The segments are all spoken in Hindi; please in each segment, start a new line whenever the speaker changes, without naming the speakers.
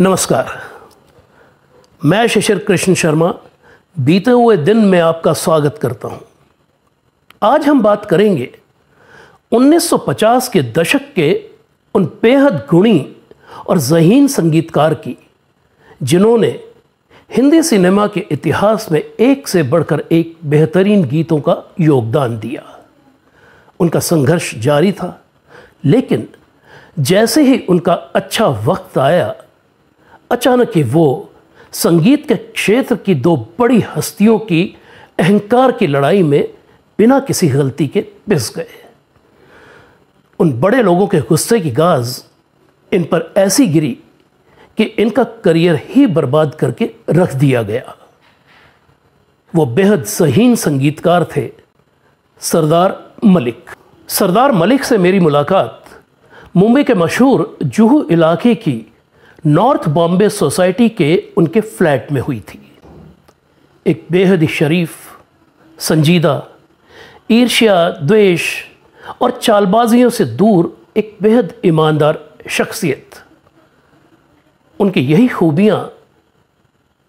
नमस्कार मैं शिशिर कृष्ण शर्मा बीते हुए दिन में आपका स्वागत करता हूं आज हम बात करेंगे 1950 के दशक के उन बेहद गुणी और जहीन संगीतकार की जिन्होंने हिंदी सिनेमा के इतिहास में एक से बढ़कर एक बेहतरीन गीतों का योगदान दिया उनका संघर्ष जारी था लेकिन जैसे ही उनका अच्छा वक्त आया अचानक ही वो संगीत के क्षेत्र की दो बड़ी हस्तियों की अहंकार की लड़ाई में बिना किसी गलती के पिस गए उन बड़े लोगों के गुस्से की गाज इन पर ऐसी गिरी कि इनका करियर ही बर्बाद करके रख दिया गया वो बेहद सहीन संगीतकार थे सरदार मलिक सरदार मलिक से मेरी मुलाकात मुंबई के मशहूर जूहू इलाके की नॉर्थ बॉम्बे सोसाइटी के उनके फ्लैट में हुई थी एक बेहद शरीफ संजीदा ईर्ष्या द्वेष और चालबाजियों से दूर एक बेहद ईमानदार शख्सियत उनकी यही खूबियां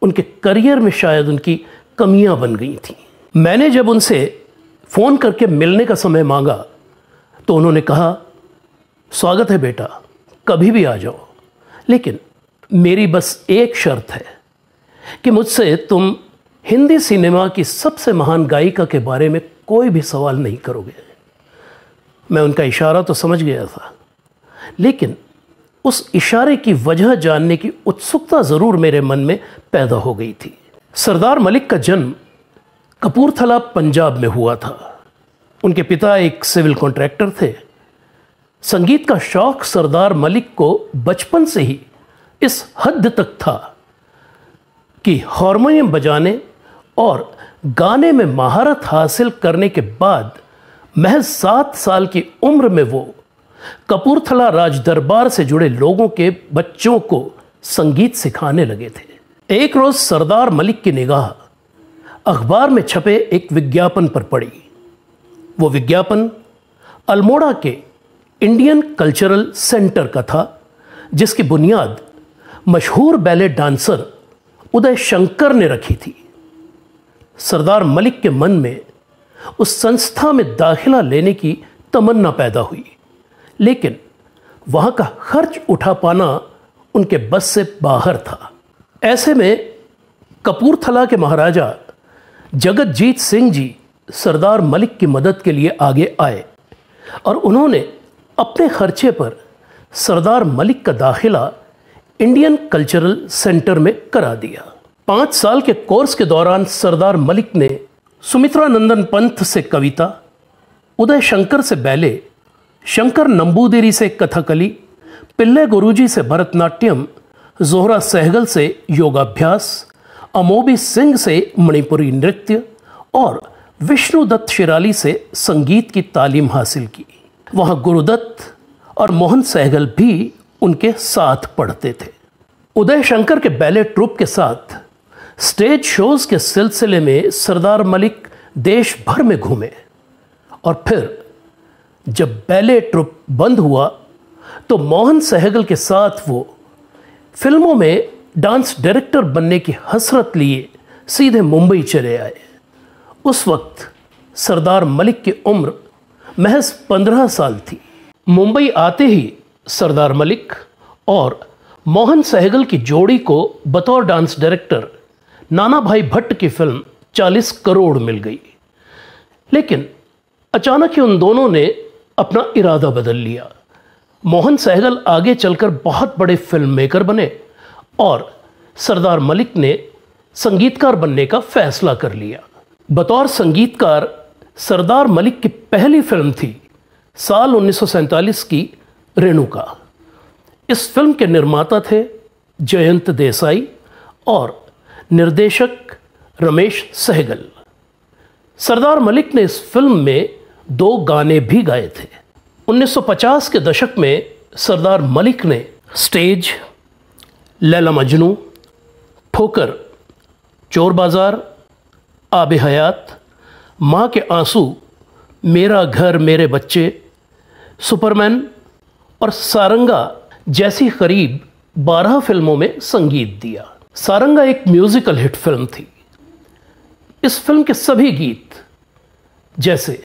उनके करियर में शायद उनकी कमियां बन गई थी मैंने जब उनसे फ़ोन करके मिलने का समय मांगा तो उन्होंने कहा स्वागत है बेटा कभी भी आ जाओ लेकिन मेरी बस एक शर्त है कि मुझसे तुम हिंदी सिनेमा की सबसे महान गायिका के बारे में कोई भी सवाल नहीं करोगे मैं उनका इशारा तो समझ गया था लेकिन उस इशारे की वजह जानने की उत्सुकता ज़रूर मेरे मन में पैदा हो गई थी सरदार मलिक का जन्म कपूरथला पंजाब में हुआ था उनके पिता एक सिविल कॉन्ट्रैक्टर थे संगीत का शौक सरदार मलिक को बचपन से ही इस हद तक था कि हारमोनियम बजाने और गाने में महारत हासिल करने के बाद महज सात साल की उम्र में वो कपूरथला राज दरबार से जुड़े लोगों के बच्चों को संगीत सिखाने लगे थे एक रोज सरदार मलिक की निगाह अखबार में छपे एक विज्ञापन पर पड़ी वो विज्ञापन अल्मोड़ा के इंडियन कल्चरल सेंटर का था जिसकी बुनियाद मशहूर बैले डांसर उदय शंकर ने रखी थी सरदार मलिक के मन में उस संस्था में दाखिला लेने की तमन्ना पैदा हुई लेकिन वहाँ का खर्च उठा पाना उनके बस से बाहर था ऐसे में कपूरथला के महाराजा जगतजीत सिंह जी सरदार मलिक की मदद के लिए आगे आए और उन्होंने अपने खर्चे पर सरदार मलिक का दाखिला इंडियन कल्चरल सेंटर में करा दिया पाँच साल के कोर्स के दौरान सरदार मलिक ने सुमित्रा नंदन पंथ से कविता उदय शंकर से बैले शंकर नंबूदेरी से कथकली पिल्ले गुरुजी से भरतनाट्यम जोहरा सहगल से योगाभ्यास अमोबी सिंह से मणिपुरी नृत्य और विष्णुदत्त शिराली से संगीत की तालीम हासिल की वहाँ गुरुदत्त और मोहन सहगल भी उनके साथ पढ़ते थे उदय शंकर के बैले ट्रूप के साथ स्टेज शोज के सिलसिले में सरदार मलिक देश भर में घूमे और फिर जब बैले ट्रुप बंद हुआ तो मोहन सहगल के साथ वो फिल्मों में डांस डायरेक्टर बनने की हसरत लिए सीधे मुंबई चले आए उस वक्त सरदार मलिक की उम्र महज पंद्रह साल थी मुंबई आते ही सरदार मलिक और मोहन सहगल की जोड़ी को बतौर डांस डायरेक्टर नाना भाई भट्ट की फिल्म 40 करोड़ मिल गई लेकिन अचानक ही उन दोनों ने अपना इरादा बदल लिया मोहन सहगल आगे चलकर बहुत बड़े फिल्म मेकर बने और सरदार मलिक ने संगीतकार बनने का फैसला कर लिया बतौर संगीतकार सरदार मलिक की पहली फिल्म थी साल उन्नीस की रेणुका इस फिल्म के निर्माता थे जयंत देसाई और निर्देशक रमेश सहगल सरदार मलिक ने इस फिल्म में दो गाने भी गाए थे 1950 के दशक में सरदार मलिक ने स्टेज लैला मजनू ठोकर चोर बाजार आब हयात माँ के आंसू मेरा घर मेरे बच्चे सुपरमैन और सारंगा जैसी करीब बारह फिल्मों में संगीत दिया सारंगा एक म्यूजिकल हिट फिल्म थी इस फिल्म के सभी गीत जैसे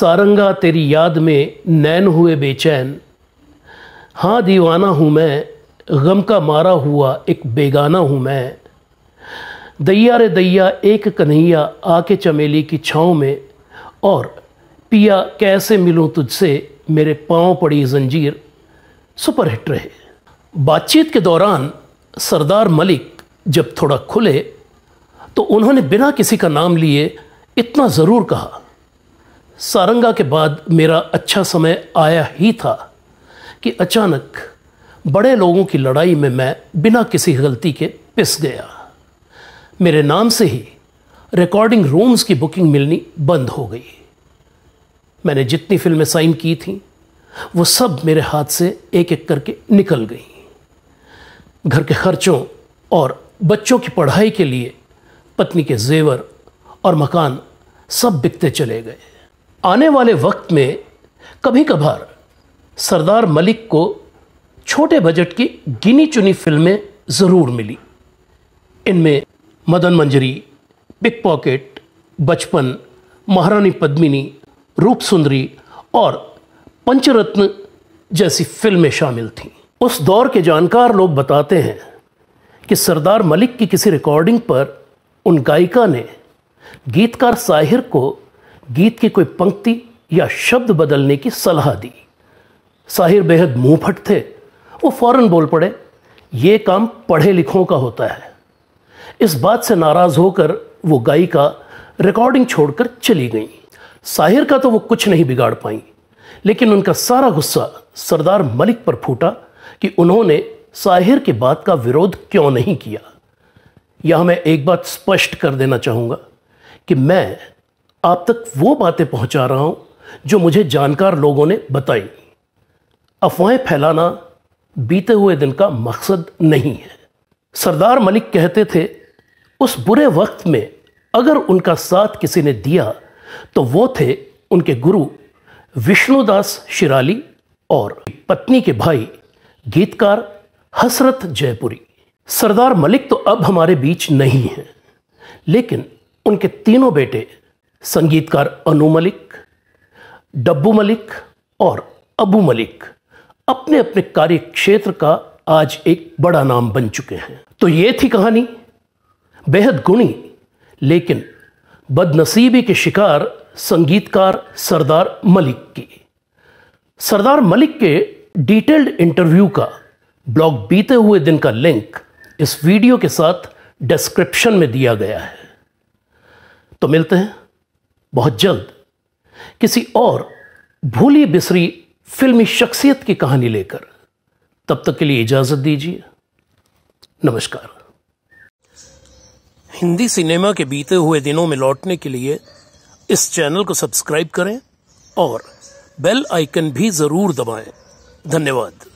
सारंगा तेरी याद में नैन हुए बेचैन हाँ दीवाना हूँ मैं गम का मारा हुआ एक बेगाना हूँ मैं दैया रे दैया एक कन्हैया आके चमेली की छाँव में और पिया कैसे मिलूं तुझसे मेरे पाँव पड़ी जंजीर सुपरहिट रहे बातचीत के दौरान सरदार मलिक जब थोड़ा खुले तो उन्होंने बिना किसी का नाम लिए इतना ज़रूर कहा सारंगा के बाद मेरा अच्छा समय आया ही था कि अचानक बड़े लोगों की लड़ाई में मैं बिना किसी गलती के पिस गया मेरे नाम से ही रिकॉर्डिंग रूम्स की बुकिंग मिलनी बंद हो गई मैंने जितनी फिल्में साइन की थीं वो सब मेरे हाथ से एक एक करके निकल गई घर के खर्चों और बच्चों की पढ़ाई के लिए पत्नी के जेवर और मकान सब बिकते चले गए आने वाले वक्त में कभी कभार सरदार मलिक को छोटे बजट की गिनी चुनी फिल्में ज़रूर मिली इनमें मदन मंजरी पिक पॉकेट बचपन महारानी पद्मिनी रूप सुंदरी और पंचरत्न जैसी फिल्में शामिल थीं उस दौर के जानकार लोग बताते हैं कि सरदार मलिक की किसी रिकॉर्डिंग पर उन गायिका ने गीतकार साहिर को गीत की कोई पंक्ति या शब्द बदलने की सलाह दी साहिर बेहद मुंह फट थे वो फौरन बोल पड़े ये काम पढ़े लिखों का होता है इस बात से नाराज़ होकर वो गायिका रिकॉर्डिंग छोड़कर चली गई साहिर का तो वो कुछ नहीं बिगाड़ पाई लेकिन उनका सारा गुस्सा सरदार मलिक पर फूटा कि उन्होंने साहिर की बात का विरोध क्यों नहीं किया यह मैं एक बात स्पष्ट कर देना चाहूँगा कि मैं आप तक वो बातें पहुँचा रहा हूँ जो मुझे जानकार लोगों ने बताई अफवाहें फैलाना बीते हुए दिन का मकसद नहीं है सरदार मलिक कहते थे उस बुरे वक्त में अगर उनका साथ किसी ने दिया तो वो थे उनके गुरु विष्णुदास शिराली और पत्नी के भाई गीतकार हसरत जयपुरी सरदार मलिक तो अब हमारे बीच नहीं हैं लेकिन उनके तीनों बेटे संगीतकार अनु मलिक डब्बू मलिक और अबू मलिक अपने अपने कार्य क्षेत्र का आज एक बड़ा नाम बन चुके हैं तो ये थी कहानी बेहद गुणी लेकिन बदनसीबी के शिकार संगीतकार सरदार मलिक की सरदार मलिक के डिटेल्ड इंटरव्यू का ब्लॉग बीते हुए दिन का लिंक इस वीडियो के साथ डिस्क्रिप्शन में दिया गया है तो मिलते हैं बहुत जल्द किसी और भूली बिसरी फिल्मी शख्सियत की कहानी लेकर तब तक के लिए इजाज़त दीजिए नमस्कार हिंदी सिनेमा के बीते हुए दिनों में लौटने के लिए इस चैनल को सब्सक्राइब करें और बेल आइकन भी ज़रूर दबाएं धन्यवाद